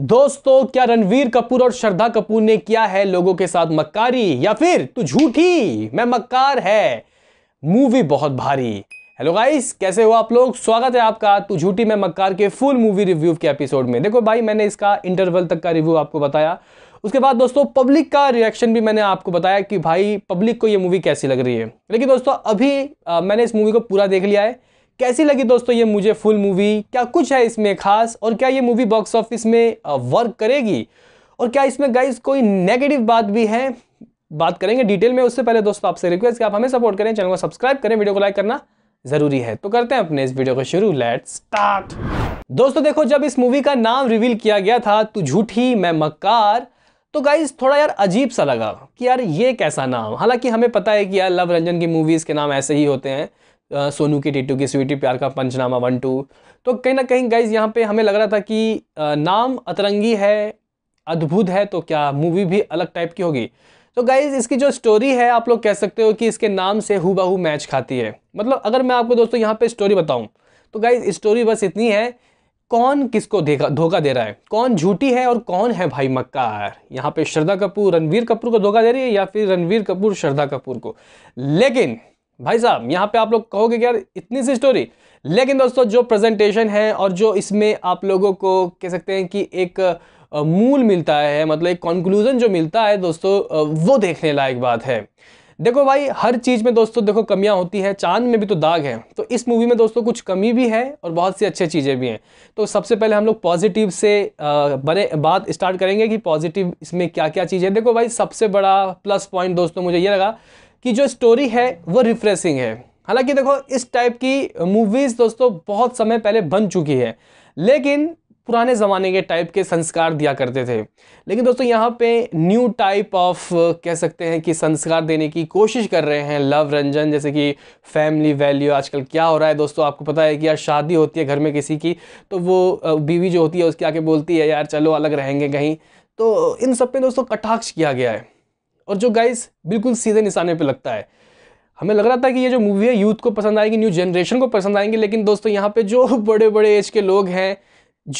दोस्तों क्या रणवीर कपूर और श्रद्धा कपूर ने किया है लोगों के साथ मक्कारी या फिर तू झूठी मैं मक्कार है मूवी बहुत भारी हेलो गाइस कैसे हो आप लोग स्वागत है आपका तू झूठी मैं मक्कार के फुल मूवी रिव्यू के एपिसोड में देखो भाई मैंने इसका इंटरवल तक का रिव्यू आपको बताया उसके बाद दोस्तों पब्लिक का रिएक्शन भी मैंने आपको बताया कि भाई पब्लिक को ये मूवी कैसी लग रही है लेकिन दोस्तों अभी आ, मैंने इस मूवी को पूरा देख लिया है कैसी लगी दोस्तों ये मुझे फुल मूवी क्या कुछ है इसमें खास और क्या ये मूवी बॉक्स ऑफिस में वर्क करेगी और क्या इसमें गाइज कोई नेगेटिव बात भी है बात करेंगे डिटेल में उससे पहले दोस्तों आपसे रिक्वेस्ट कि आप हमें सपोर्ट करें चैनल को सब्सक्राइब करें वीडियो को लाइक करना जरूरी है तो करते हैं अपने इस वीडियो को शुरू लेट स्टार्ट दोस्तों देखो जब इस मूवी का नाम रिवील किया गया था तू झूठी मैं मक्कार तो गाइज थोड़ा यार अजीब सा लगा कि यार ये कैसा नाम हालांकि हमें पता है कि यार लव रंजन की मूवीज़ के नाम ऐसे ही होते हैं सोनू की टीटू की स्वीटी प्यार का पंचनामा वन टू तो कहीं ना कहीं गाइज यहाँ पे हमें लग रहा था कि नाम अतरंगी है अद्भुत है तो क्या मूवी भी अलग टाइप की होगी तो गाइज इसकी जो स्टोरी है आप लोग कह सकते हो कि इसके नाम से हु मैच खाती है मतलब अगर मैं आपको दोस्तों यहाँ पे स्टोरी बताऊँ तो गाइज स्टोरी बस इतनी है कौन किसको देखा धोखा दे रहा है कौन झूठी है और कौन है भाई मक्कार यहाँ पे श्रद्धा कपूर रणवीर कपूर को धोखा दे रही है या फिर रणवीर कपूर श्रद्धा कपूर को लेकिन भाई साहब यहाँ पे आप लोग कहोगे कि यार इतनी सी स्टोरी लेकिन दोस्तों जो प्रेजेंटेशन है और जो इसमें आप लोगों को कह सकते हैं कि एक मूल मिलता है मतलब एक कंक्लूज़न जो मिलता है दोस्तों वो देखने लायक बात है देखो भाई हर चीज़ में दोस्तों देखो कमियां होती है चांद में भी तो दाग है तो इस मूवी में दोस्तों कुछ कमी भी है और बहुत सी अच्छी चीज़ें भी हैं तो सबसे पहले हम लोग पॉजिटिव से बने बात स्टार्ट करेंगे कि पॉजिटिव इसमें क्या क्या चीज़ें देखो भाई सबसे बड़ा प्लस पॉइंट दोस्तों मुझे ये लगा कि जो स्टोरी है वो रिफ्रेशिंग है हालांकि देखो इस टाइप की मूवीज़ दोस्तों बहुत समय पहले बन चुकी है लेकिन पुराने ज़माने के टाइप के संस्कार दिया करते थे लेकिन दोस्तों यहाँ पे न्यू टाइप ऑफ कह सकते हैं कि संस्कार देने की कोशिश कर रहे हैं लव रंजन जैसे कि फैमिली वैल्यू आजकल क्या हो रहा है दोस्तों आपको पता है कि यार शादी होती है घर में किसी की तो वो बीवी जो होती है उसके आके बोलती है यार चलो अलग रहेंगे कहीं तो इन सब पे दोस्तों कटाक्ष किया गया है और जो गाइस बिल्कुल सीधे निशाने पे लगता है हमें लग रहा था कि ये जो मूवी है यूथ को पसंद आएगी न्यू जनरेशन को पसंद आएंगे लेकिन दोस्तों यहाँ पे जो बड़े बड़े एज के लोग हैं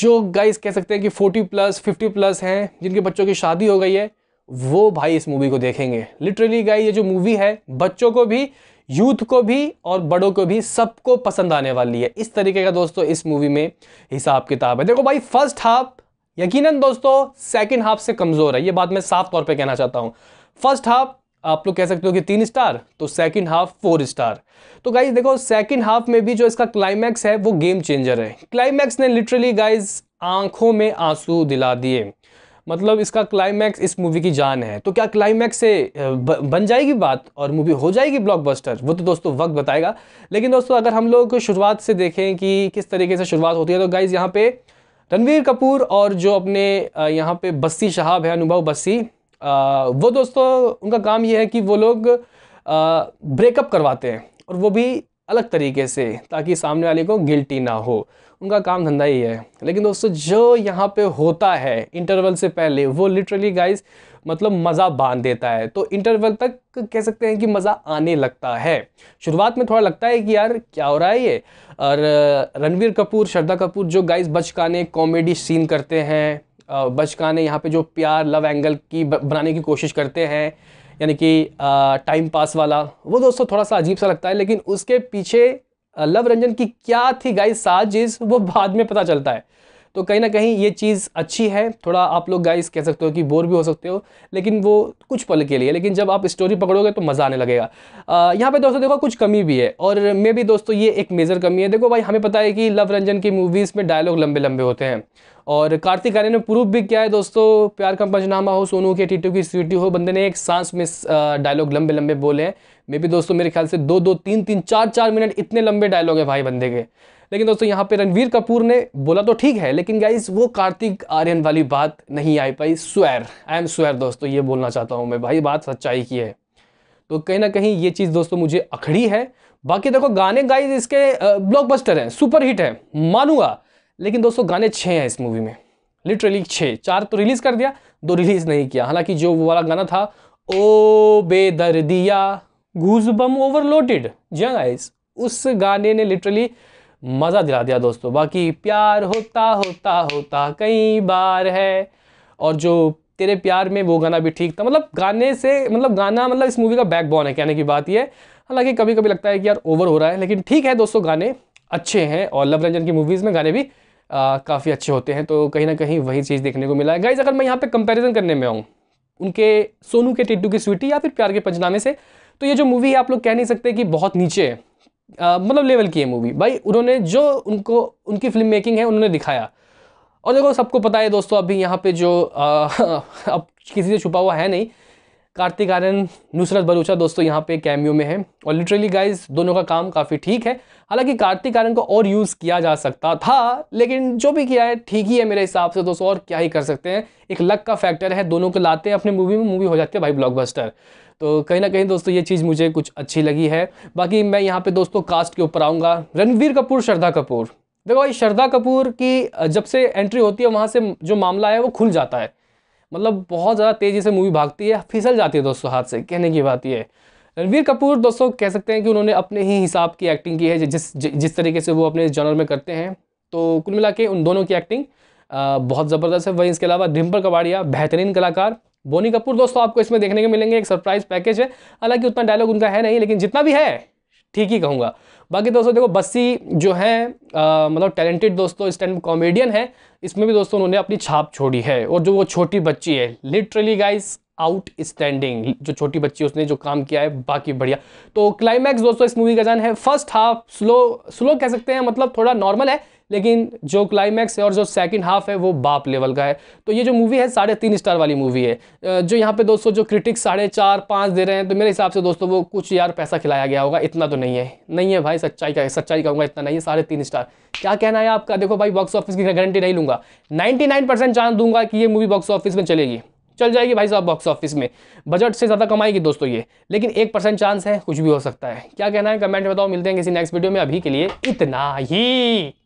जो गाइस कह सकते हैं कि 40 प्लस 50 प्लस हैं जिनके बच्चों की शादी हो गई है वो भाई इस मूवी को देखेंगे लिटरली गाई ये जो मूवी है बच्चों को भी यूथ को भी और बड़ों को भी सबको पसंद आने वाली है इस तरीके का दोस्तों इस मूवी में हिसाब किताब है देखो भाई फर्स्ट हाफ यकीनन दोस्तों सेकंड हाफ से कमज़ोर है ये बात मैं साफ तौर पे कहना चाहता हूँ फर्स्ट हाफ आप लोग कह सकते हो कि तीन स्टार तो सेकंड हाफ फोर स्टार तो गाइज देखो सेकंड हाफ में भी जो इसका क्लाइमैक्स है वो गेम चेंजर है क्लाइमैक्स ने लिटरली गाइज आंखों में आंसू दिला दिए मतलब इसका क्लाइमैक्स इस मूवी की जान है तो क्या क्लाइमैक्स से बन जाएगी बात और मूवी हो जाएगी ब्लॉकबस्टर वो तो दोस्तों वक्त बताएगा लेकिन दोस्तों अगर हम लोग शुरुआत से देखें कि किस तरीके से शुरुआत होती है तो गाइज़ यहाँ पे रणवीर कपूर और जो अपने यहाँ पे बस्सी शहाब है अनुभव बस्सी वो दोस्तों उनका काम ये है कि वो लोग ब्रेकअप करवाते हैं और वो भी अलग तरीके से ताकि सामने वाले को गिल्टी ना हो उनका काम धंधा ही है लेकिन दोस्तों जो यहाँ पे होता है इंटरवल से पहले वो लिटरली गाइस मतलब मज़ा बांध देता है तो इंटरवल तक कह सकते हैं कि मज़ा आने लगता है शुरुआत में थोड़ा लगता है कि यार क्या हो रहा है ये और रणवीर कपूर श्रद्धा कपूर जो गाइस बचकाने कॉमेडी सीन करते हैं बचकाने यहाँ पे जो प्यार लव एंगल की बनाने की कोशिश करते हैं यानी कि टाइम पास वाला वो दोस्तों थोड़ा सा अजीब सा लगता है लेकिन उसके पीछे लव रंजन की क्या थी गाइस साजिश वो बाद में पता चलता है तो कहीं ना कहीं ये चीज़ अच्छी है थोड़ा आप लोग गाइस कह सकते हो कि बोर भी हो सकते हो लेकिन वो कुछ पल के लिए लेकिन जब आप स्टोरी पकड़ोगे तो मज़ा आने लगेगा यहाँ पे दोस्तों देखो कुछ कमी भी है और मे भी दोस्तों ये एक मेजर कमी है देखो भाई हमें पता है कि लव रंजन की मूवीज़ में डायलॉग लंबे लंबे होते हैं और कार्तिक आर्यन ने प्रूफ भी किया है दोस्तों प्यार का पंचनामा हो सोनू के टीटू की स्वीटी हो बंदे ने एक सांस में डायलॉग लंबे लंबे बोले हैं मे भी दोस्तों मेरे ख्याल से दो दो तीन तीन चार चार मिनट इतने लंबे डायलॉग है भाई बंदे के लेकिन दोस्तों यहाँ पे रणवीर कपूर ने बोला तो ठीक है लेकिन गाइज वो कार्तिक आर्यन वाली बात नहीं आई पाई स्वेर आई एम स्वेर दोस्तों ये बोलना चाहता हूँ मैं भाई बात सच्चाई की है तो कहीं ना कहीं ये चीज़ दोस्तों मुझे अखड़ी है बाकी देखो गाने गाइज इसके ब्लॉकबस्टर हैं सुपर हिट है मानूंगा लेकिन दोस्तों गाने छः हैं इस मूवी में लिटरली छः चार तो रिलीज़ कर दिया दो रिलीज़ नहीं किया हालांकि जो वो वाला गाना था ओ बेदर्दिया घूस बम ओवरलोडेड जंग आइस उस गाने ने लिटरली मज़ा दिला दिया दोस्तों बाकी प्यार होता होता होता कई बार है और जो तेरे प्यार में वो गाना भी ठीक था मतलब गाने से मतलब गाना मतलब इस मूवी का बैकबोन है कहने की बात यह हालांकि कभी कभी लगता है कि यार ओवर हो रहा है लेकिन ठीक है दोस्तों गाने अच्छे हैं और लव रंजन की मूवीज़ में गाने भी काफ़ी अच्छे होते हैं तो कहीं ना कहीं वही चीज़ देखने को मिला है गाइज अगर मैं यहाँ पर कंपेरिजन करने में आऊँ उनके सोनू के टिड्डू की स्वीटी या फिर प्यार के पंचनामे से तो ये जो मूवी है आप लोग कह नहीं सकते कि बहुत नीचे है मतलब लेवल की है मूवी भाई उन्होंने जो उनको उनकी फिल्म मेकिंग है उन्होंने दिखाया और देखो सबको पता है दोस्तों अभी यहाँ पे जो आ, अब किसी से छुपा हुआ है नहीं कार्तिक आर्यन नुसरत बलूचा दोस्तों यहाँ पे कैमियो में है और लिटरली गाइज दोनों का काम काफ़ी ठीक है हालांकि कार्तिक आर्यन को और यूज़ किया जा सकता था लेकिन जो भी किया है ठीक ही है मेरे हिसाब से दोस्तों और क्या ही कर सकते हैं एक लक का फैक्टर है दोनों को लाते हैं अपने मूवी में मूवी हो जाती है भाई ब्लॉकबस्टर तो कहीं ना कहीं दोस्तों ये चीज़ मुझे कुछ अच्छी लगी है बाकी मैं यहाँ पे दोस्तों कास्ट के ऊपर आऊँगा रणवीर कपूर श्रद्धा कपूर देखो भाई श्रद्धा कपूर की जब से एंट्री होती है वहाँ से जो मामला है वो खुल जाता है मतलब बहुत ज़्यादा तेज़ी से मूवी भागती है फिसल जाती है दोस्तों हाथ से कहने की बात ये है रणवीर कपूर दोस्तों कह सकते हैं कि उन्होंने अपने ही हिसाब की एक्टिंग की है जिस जिस तरीके से वो अपने जॉनर में करते हैं तो कुल मिला के उन दोनों की एक्टिंग बहुत ज़बरदस्त है वहीं इसके अलावा डिम्पल कबाड़िया बेहतरीन कलाकार बोनी कपूर दोस्तों आपको इसमें देखने को मिलेंगे एक सरप्राइज पैकेज है हालांकि उतना डायलॉग उनका है नहीं लेकिन जितना भी है ठीक ही कहूँगा बाकी दोस्तों देखो बस्सी जो है मतलब टैलेंटेड दोस्तों इस कॉमेडियन है इसमें भी दोस्तों उन्होंने अपनी छाप छोड़ी है और जो वो छोटी बच्ची है लिटरली गाइस आउट स्टैंडिंग जो छोटी बच्ची उसने जो काम किया है बाकी बढ़िया तो क्लाइमैक्स दोस्तों इस मूवी का जान है फर्स्ट हाफ स्लो स्लो कह सकते हैं मतलब थोड़ा नॉर्मल है लेकिन जो क्लाइमैक्स है और जो सेकंड हाफ है वो बाप लेवल का है तो ये जो मूवी है साढ़े तीन स्टार वाली मूवी है जो यहाँ पे दोस्तों जो क्रिटिक्स साढ़े चार पाँच दे रहे हैं तो मेरे हिसाब से दोस्तों वो कुछ यार पैसा खिलाया गया होगा इतना तो नहीं है नहीं है भाई सच्चाई का सच्चाई कहूँगा इतना नहीं है साढ़े तीन स्टार क्या कहना है आपका देखो भाई बॉक्स ऑफिस की गारंटी नहीं लूँगा नाइन्टी चांस दूंगा कि ये मूवी बॉक्स ऑफिस में चलेगी चल जाएगी भाई साहब बॉक्स ऑफिस में बजट से ज़्यादा कमाएगी दोस्तों ये लेकिन एक परसेंट चांस है कुछ भी हो सकता है क्या कहना है कमेंट में बताओ मिलते हैं किसी नेक्स्ट वीडियो में अभी के लिए इतना ही